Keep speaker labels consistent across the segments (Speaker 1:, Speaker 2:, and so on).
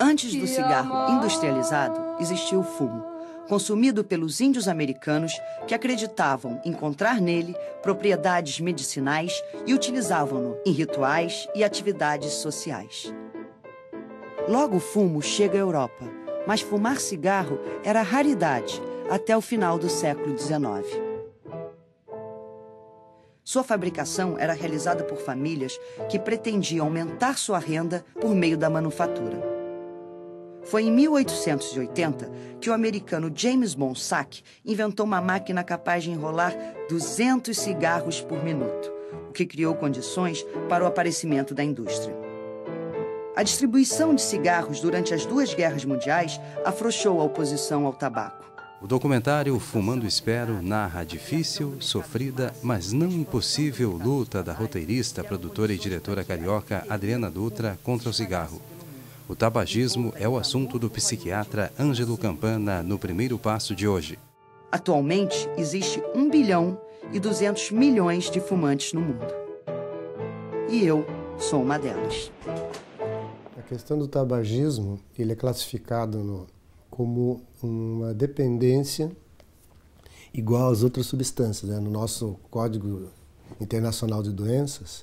Speaker 1: Antes do cigarro industrializado, existia o fumo, consumido pelos índios americanos que acreditavam encontrar nele propriedades medicinais e utilizavam-no em rituais e atividades sociais. Logo o fumo chega à Europa, mas fumar cigarro era raridade até o final do século XIX. Sua fabricação era realizada por famílias que pretendiam aumentar sua renda por meio da manufatura. Foi em 1880 que o americano James Bonsack inventou uma máquina capaz de enrolar 200 cigarros por minuto, o que criou condições para o aparecimento da indústria. A distribuição de cigarros durante as duas guerras mundiais afrouxou a oposição ao tabaco.
Speaker 2: O documentário Fumando Espero narra a difícil, sofrida, mas não impossível luta da roteirista, produtora e diretora carioca Adriana Dutra contra o cigarro. O tabagismo é o assunto do psiquiatra Ângelo Campana no primeiro passo de hoje.
Speaker 1: Atualmente, existe 1 bilhão e 200 milhões de fumantes no mundo. E eu sou uma delas.
Speaker 2: A questão do tabagismo, ele é classificado no como uma dependência igual às outras substâncias. Né? No nosso Código Internacional de Doenças,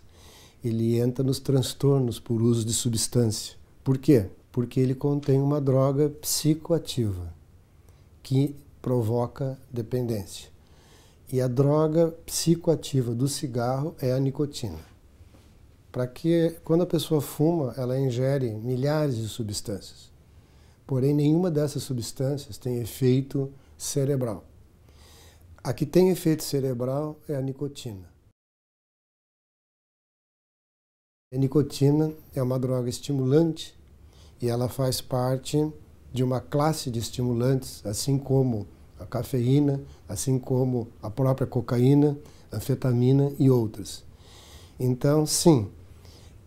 Speaker 2: ele entra nos transtornos por uso de substância. Por quê? Porque ele contém uma droga psicoativa que provoca dependência. E a droga psicoativa do cigarro é a nicotina. Para que, quando a pessoa fuma, ela ingere milhares de substâncias. Porém, nenhuma dessas substâncias tem efeito cerebral. A que tem efeito cerebral é a nicotina. A nicotina é uma droga estimulante e ela faz parte de uma classe de estimulantes, assim como a cafeína, assim como a própria cocaína, anfetamina e outras. Então, sim,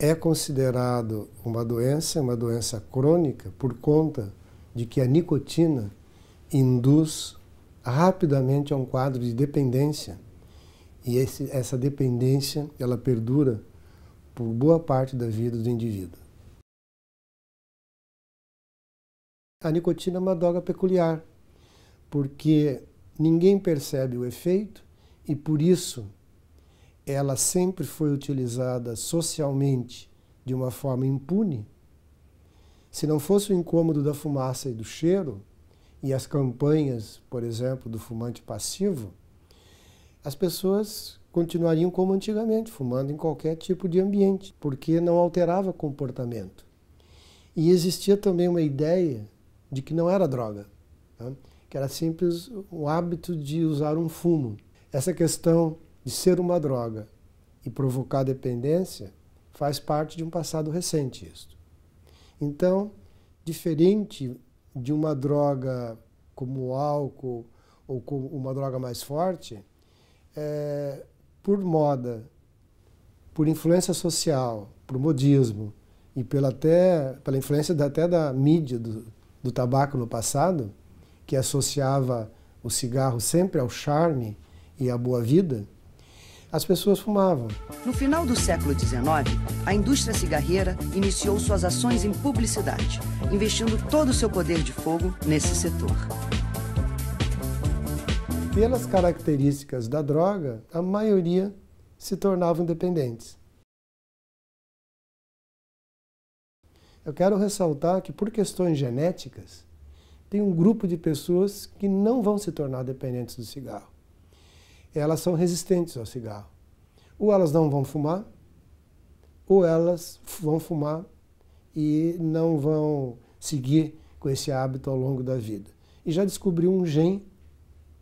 Speaker 2: é considerado uma doença, uma doença crônica, por conta de que a nicotina induz rapidamente a um quadro de dependência. E esse, essa dependência, ela perdura por boa parte da vida do indivíduo. A nicotina é uma droga peculiar, porque ninguém percebe o efeito e por isso ela sempre foi utilizada socialmente de uma forma impune, se não fosse o incômodo da fumaça e do cheiro, e as campanhas, por exemplo, do fumante passivo, as pessoas continuariam como antigamente, fumando em qualquer tipo de ambiente, porque não alterava comportamento. E existia também uma ideia de que não era droga, né? que era simples o hábito de usar um fumo. Essa questão de ser uma droga e provocar dependência faz parte de um passado recente isto. Então, diferente de uma droga como o álcool ou como uma droga mais forte, é, por moda, por influência social, por modismo e pela, até, pela influência até da mídia do, do tabaco no passado, que associava o cigarro sempre ao charme e à boa vida, as pessoas
Speaker 1: fumavam. No final do século XIX, a indústria cigarreira iniciou suas ações em publicidade, investindo todo o seu poder de fogo nesse setor.
Speaker 2: Pelas características da droga, a maioria se tornavam dependentes. Eu quero ressaltar que, por questões genéticas, tem um grupo de pessoas que não vão se tornar dependentes do cigarro elas são resistentes ao cigarro. Ou elas não vão fumar, ou elas vão fumar e não vão seguir com esse hábito ao longo da vida. E já descobriu um gene,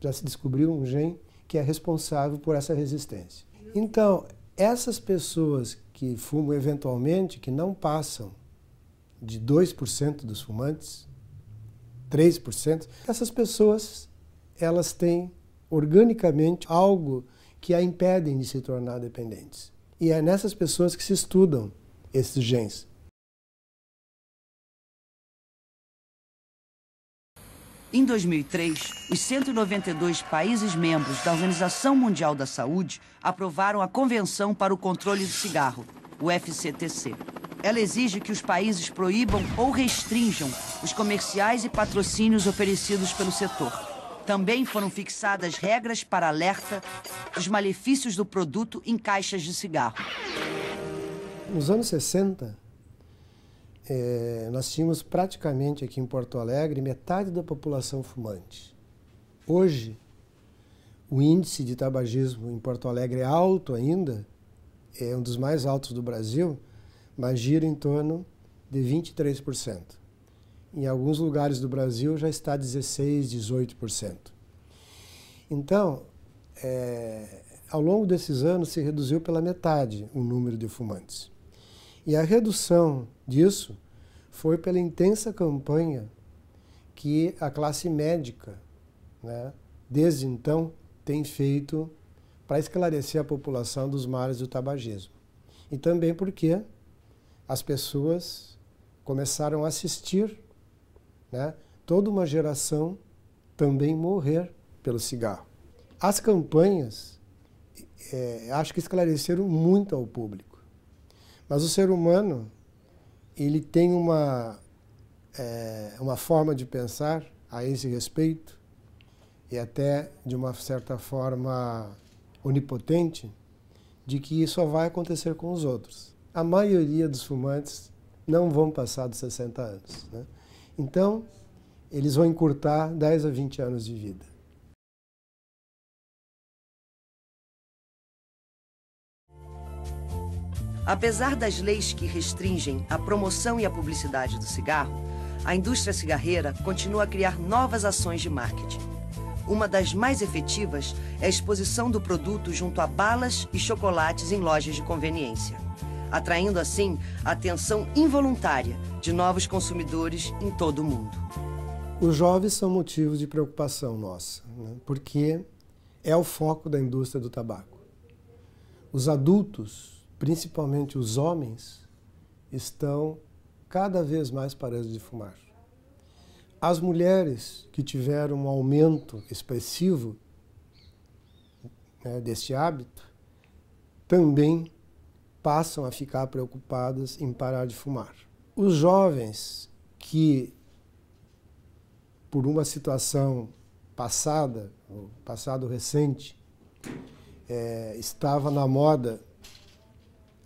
Speaker 2: já se descobriu um gene que é responsável por essa resistência. Então, essas pessoas que fumam eventualmente, que não passam de 2% dos fumantes, 3%, essas pessoas elas têm organicamente algo que a impedem de se tornar dependentes. E é nessas pessoas que se estudam esses genes.
Speaker 1: Em 2003, os 192 países membros da Organização Mundial da Saúde aprovaram a Convenção para o Controle do Cigarro, o FCTC. Ela exige que os países proíbam ou restringam os comerciais e patrocínios oferecidos pelo setor. Também foram fixadas regras para alerta dos malefícios do produto em caixas de cigarro.
Speaker 2: Nos anos 60, é, nós tínhamos praticamente aqui em Porto Alegre metade da população fumante. Hoje, o índice de tabagismo em Porto Alegre é alto ainda, é um dos mais altos do Brasil, mas gira em torno de 23%. Em alguns lugares do Brasil já está 16%, 18%. Então, é, ao longo desses anos se reduziu pela metade o número de fumantes. E a redução disso foi pela intensa campanha que a classe médica, né, desde então, tem feito para esclarecer a população dos males do tabagismo. E também porque as pessoas começaram a assistir né, toda uma geração também morrer pelo cigarro. As campanhas, é, é, acho que esclareceram muito ao público. Mas o ser humano, ele tem uma, é, uma forma de pensar a esse respeito, e até de uma certa forma onipotente, de que isso só vai acontecer com os outros. A maioria dos fumantes não vão passar dos 60 anos. Né? Então, eles vão encurtar 10 a 20 anos de vida.
Speaker 1: Apesar das leis que restringem a promoção e a publicidade do cigarro, a indústria cigarreira continua a criar novas ações de marketing. Uma das mais efetivas é a exposição do produto junto a balas e chocolates em lojas de conveniência atraindo assim a atenção involuntária de novos consumidores em todo o mundo.
Speaker 2: Os jovens são motivo de preocupação nossa, né? porque é o foco da indústria do tabaco. Os adultos, principalmente os homens, estão cada vez mais parando de fumar. As mulheres que tiveram um aumento expressivo né, deste hábito também passam a ficar preocupadas em parar de fumar. Os jovens que, por uma situação passada, passado recente, é, estava na moda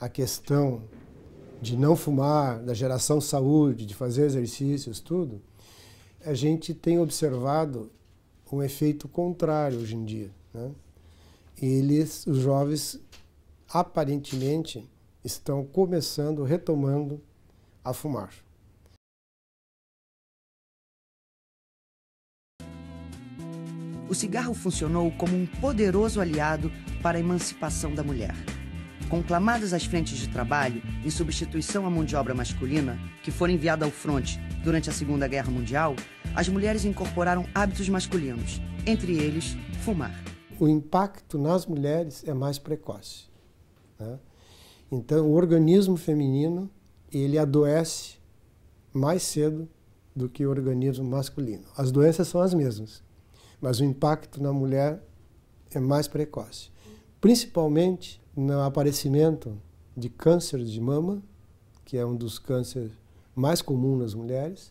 Speaker 2: a questão de não fumar, da geração saúde, de fazer exercícios, tudo, a gente tem observado um efeito contrário hoje em dia. Né? Eles, os jovens, aparentemente estão começando, retomando a fumar.
Speaker 1: O cigarro funcionou como um poderoso aliado para a emancipação da mulher. Conclamadas as frentes de trabalho, em substituição à mão de obra masculina, que fora enviada ao fronte durante a Segunda Guerra Mundial, as mulheres incorporaram hábitos masculinos, entre eles, fumar. O
Speaker 2: impacto nas mulheres é mais precoce. Né? Então, o organismo feminino ele adoece mais cedo do que o organismo masculino. As doenças são as mesmas, mas o impacto na mulher é mais precoce, principalmente no aparecimento de câncer de mama, que é um dos cânceres mais comuns nas mulheres,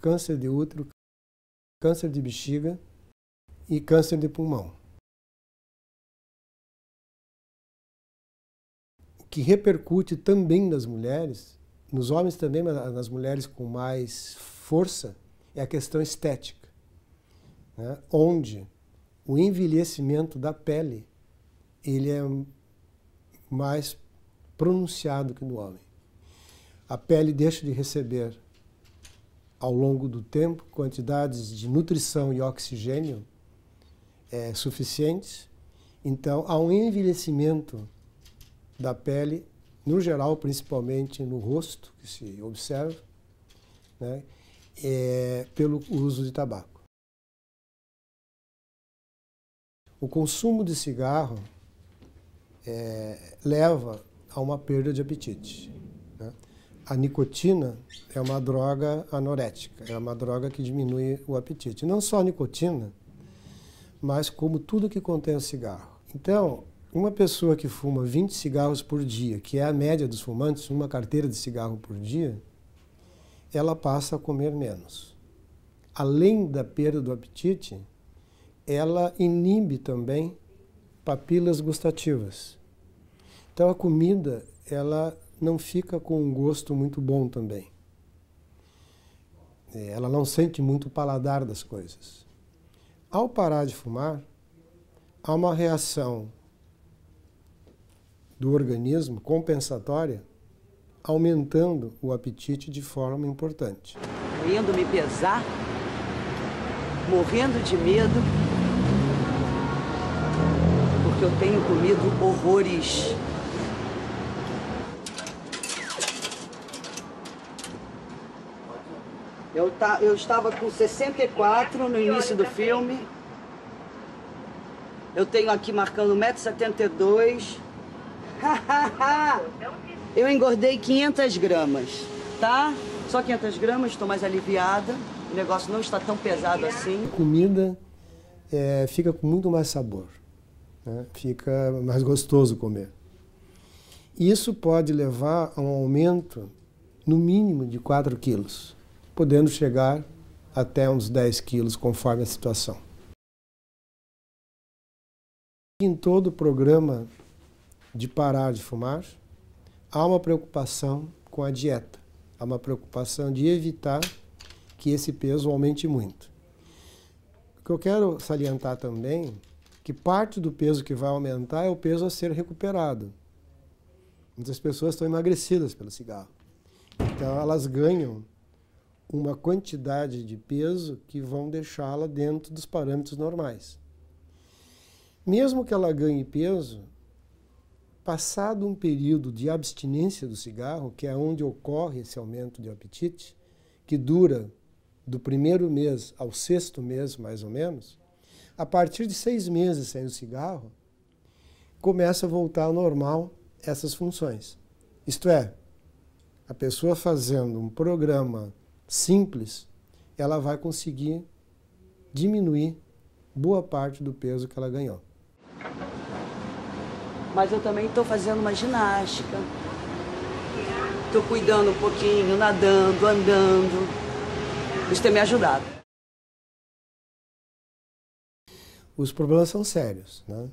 Speaker 2: câncer de útero, câncer de bexiga e câncer de pulmão. que repercute também nas mulheres, nos homens também, mas nas mulheres com mais força, é a questão estética, né? onde o envelhecimento da pele ele é mais pronunciado que no homem. A pele deixa de receber ao longo do tempo quantidades de nutrição e oxigênio é, suficientes, então há um envelhecimento da pele, no geral, principalmente no rosto, que se observa, né, é, pelo uso de tabaco. O consumo de cigarro é, leva a uma perda de apetite. Né? A nicotina é uma droga anorética, é uma droga que diminui o apetite. Não só a nicotina, mas como tudo que contém o cigarro. Então, uma pessoa que fuma 20 cigarros por dia, que é a média dos fumantes, uma carteira de cigarro por dia, ela passa a comer menos. Além da perda do apetite, ela inibe também papilas gustativas. Então a comida, ela não fica com um gosto muito bom também. É, ela não sente muito o paladar das coisas. Ao parar de fumar, há uma reação do organismo compensatória, aumentando o apetite de forma importante.
Speaker 1: Indo me pesar, morrendo de medo, porque eu tenho comido horrores. Eu, tá, eu estava com 64 no início do filme. Eu tenho aqui marcando 1,72m eu engordei 500 gramas, tá? Só 500 gramas, estou mais aliviada. O negócio não está tão pesado assim. A
Speaker 2: comida é, fica com muito mais sabor, né? fica mais gostoso comer. Isso pode levar a um aumento, no mínimo, de 4 quilos, podendo chegar até uns 10 quilos, conforme a situação. Em todo o programa de parar de fumar, há uma preocupação com a dieta, há uma preocupação de evitar que esse peso aumente muito. O que eu quero salientar também que parte do peso que vai aumentar é o peso a ser recuperado. Muitas pessoas estão emagrecidas pelo cigarro. Então elas ganham uma quantidade de peso que vão deixá-la dentro dos parâmetros normais. Mesmo que ela ganhe peso, passado um período de abstinência do cigarro, que é onde ocorre esse aumento de apetite, que dura do primeiro mês ao sexto mês, mais ou menos, a partir de seis meses sem o cigarro, começa a voltar ao normal essas funções. Isto é, a pessoa fazendo um programa simples, ela vai conseguir diminuir boa parte do peso que ela ganhou
Speaker 1: mas eu também estou fazendo uma ginástica. Estou cuidando um pouquinho, nadando, andando. Isso tem me ajudado.
Speaker 2: Os problemas são sérios, né?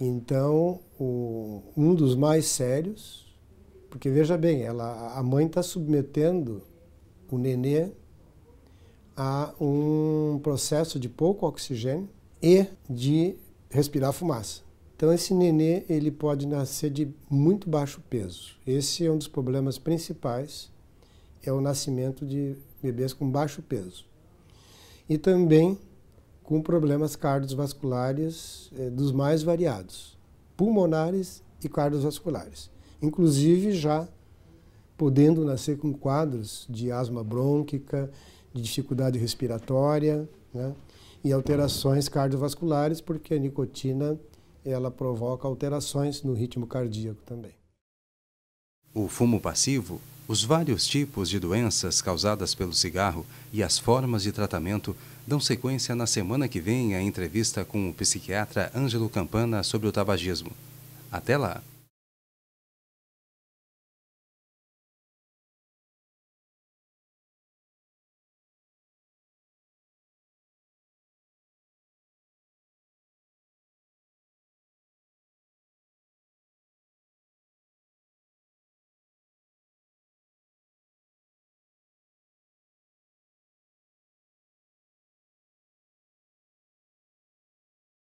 Speaker 2: Então, o, um dos mais sérios, porque veja bem, ela, a mãe está submetendo o nenê a um processo de pouco oxigênio e de respirar fumaça. Então esse nenê ele pode nascer de muito baixo peso. Esse é um dos problemas principais, é o nascimento de bebês com baixo peso. E também com problemas cardiovasculares eh, dos mais variados, pulmonares e cardiovasculares. Inclusive já podendo nascer com quadros de asma brônquica, de dificuldade respiratória né? e alterações cardiovasculares, porque a nicotina ela provoca alterações no ritmo cardíaco também. O fumo passivo, os vários tipos de doenças causadas pelo cigarro e as formas de tratamento dão sequência na semana que vem à entrevista com o psiquiatra Ângelo Campana
Speaker 1: sobre o tabagismo. Até lá!